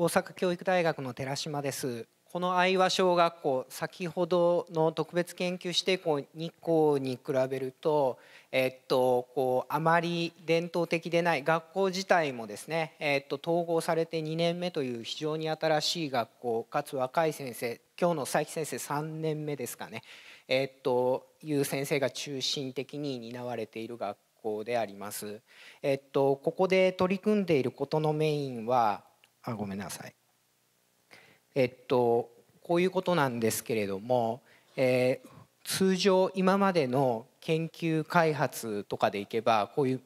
大阪教育大学の寺島ですこの愛和小学校先ほどの特別研究指定校2校に比べると、えっと、こうあまり伝統的でない学校自体もですね、えっと、統合されて2年目という非常に新しい学校かつ若い先生今日の佐伯先生3年目ですかね、えっと、いう先生が中心的に担われている学校であります。えっと、ここで取り組んでいることのメインはあごめんなさいえっとこういうことなんですけれども、えー、通常今までの研究開発とかでいけばこういう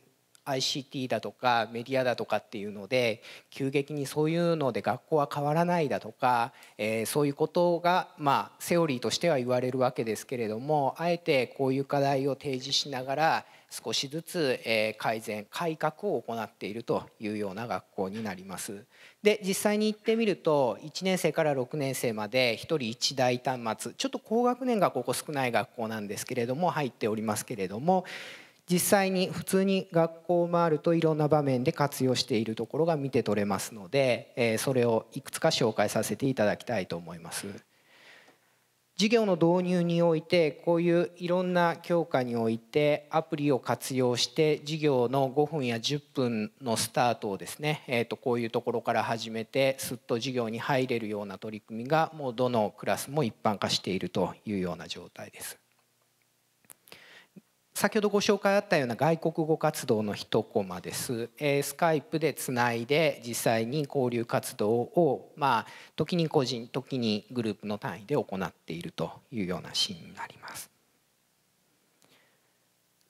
ICT だとかメディアだとかっていうので急激にそういうので学校は変わらないだとか、えー、そういうことがまあセオリーとしては言われるわけですけれどもあえてこういう課題を提示しながら少しずつ改善改革を行っているというような学校になります。で実際に行ってみると1年生から6年生まで1人1台端末ちょっと高学年がここ少ない学校なんですけれども入っておりますけれども実際に普通に学校を回るといろんな場面で活用しているところが見て取れますのでそれをいくつか紹介させていただきたいと思います。事業の導入においてこういういろんな強化においてアプリを活用して事業の5分や10分のスタートをですね、えー、とこういうところから始めてすっと事業に入れるような取り組みがもうどのクラスも一般化しているというような状態です。先ほどご紹介あったような外国語活動の一コマです、えー、スカイプでつないで実際に交流活動を、まあ、時に個人時にグループの単位で行っているというようなシーンになります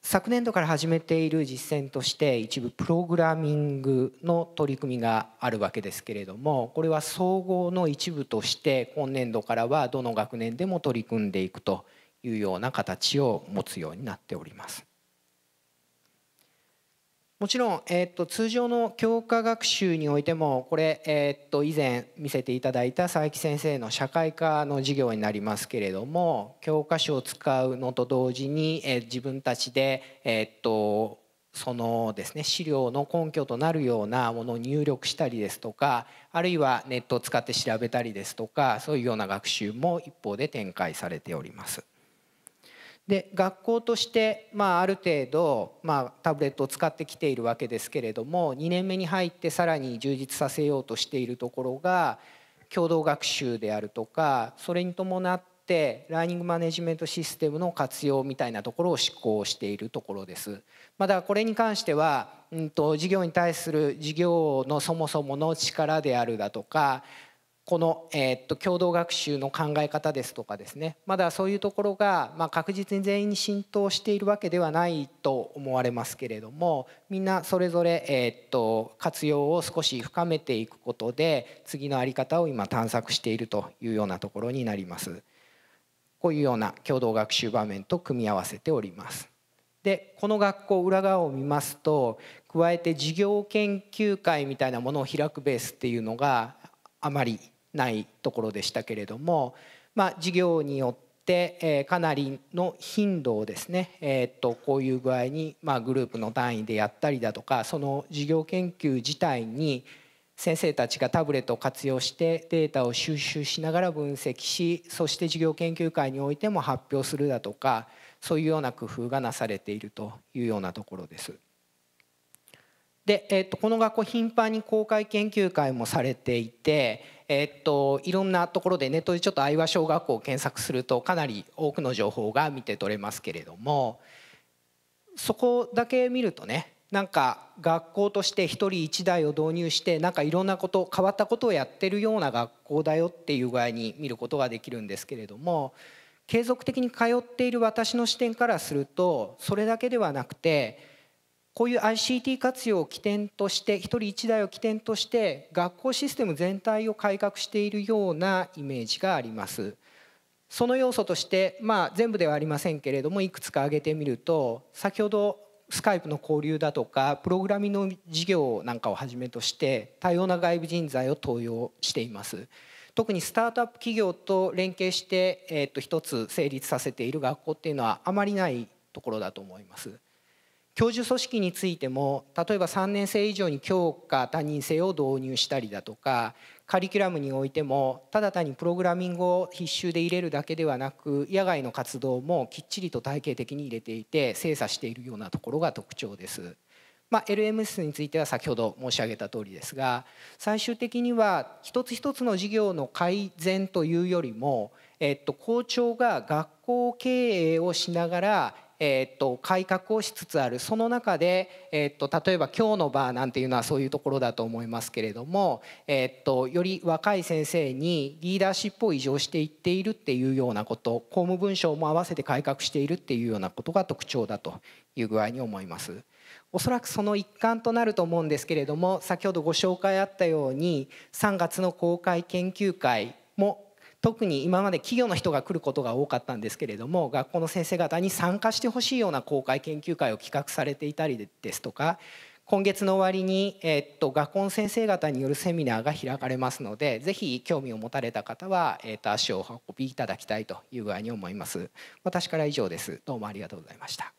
昨年度から始めている実践として一部プログラミングの取り組みがあるわけですけれどもこれは総合の一部として今年度からはどの学年でも取り組んでいくというような形を持つようになっております。もちろん、えーと、通常の教科学習においてもこれ、えーと、以前見せていただいた佐伯先生の社会科の授業になりますけれども教科書を使うのと同時に、えー、自分たちで、えーとそのですね資料の根拠となるようなものを入力したりですとかあるいはネットを使って調べたりですとかそういうような学習も一方で展開されております。で学校として、まあ、ある程度、まあ、タブレットを使ってきているわけですけれども2年目に入ってさらに充実させようとしているところが共同学習であるとかそれに伴ってラーニングマネジメントシステムの活用みたいなところを施行しているところです。まだこれに関しては、うんと、と事業に対する事業のそもそもの力であるだとかこの、えっと共同学習の考え方ですとかですねまだそういうところが、まあ、確実に全員に浸透しているわけではないと思われますけれどもみんなそれぞれ、えっと活用を少し深めていくことで次の在り方を今探索しているというようなところになります。こういうような共同学習場面と組み合わせております。でこの学校裏側を見ますと加えて事業研究会みたいなものを開くベースっていうのがあまりないところでしたけれども、まあ、事業によって、えかなりの頻度をですね、えー、っとこういう具合に、まあ、グループの単位でやったりだとかその事業研究自体に先生たちがタブレットを活用してデータを収集しながら分析しそして事業研究会においても発表するだとかそういうような工夫がなされているというようなところです。で、えっとこの学校頻繁に公開研究会もされていて、えっといろんなところでネットでちょっと愛和小学校を検索するとかなり多くの情報が見て取れますけれどもそこだけ見るとねなんか学校として一人一台を導入してなんかいろんなこと変わったことをやってるような学校だよっていう具合に見ることができるんですけれども継続的に通っている私の視点からするとそれだけではなくてこういう ICT 活用を起点として一人一台を起点として学校システム全体を改革しているようなイメージがあります。その要素として、まあ、全部ではありませんけれどもいくつか挙げてみると先ほどスカイプの交流だとかプログラミングの事業なんかをはじめとして多様な外部人材を登用しています。特にスタートアップ企業と連携して、えー、と一つ成立させている学校っていうのはあまりないところだと思います。教授組織についても例えば3年生以上に教科担任制を導入したりだとかカリキュラムにおいてもただ単にプログラミングを必修で入れるだけではなく野外の活動もきっちりと体系的に入れていて精査しているようなところが特徴です。まあ、LMS については先ほど申し上げた通りですが最終的には一つ一つの事業の改善というよりも、えっと、校長が学校経営をしながらえー、っと改革をしつつあるその中で、えー、っと例えば「今日の場なんていうのはそういうところだと思いますけれども、えー、っとより若い先生にリーダーシップを移譲していっているっていうようなこと公務文書も合わせて改革しているっていうようなことが特徴だという具合に思います。おそらくその一環となると思うんですけれども先ほどご紹介あったように3月の公開研究会も特に今まで企業の人が来ることが多かったんですけれども学校の先生方に参加してほしいような公開研究会を企画されていたりですとか今月の終わりに、えー、っと学校の先生方によるセミナーが開かれますのでぜひ興味を持たれた方は、えー、っと足をお運びいただきたいという具合に思います。私から以上ですどうもありがとうございました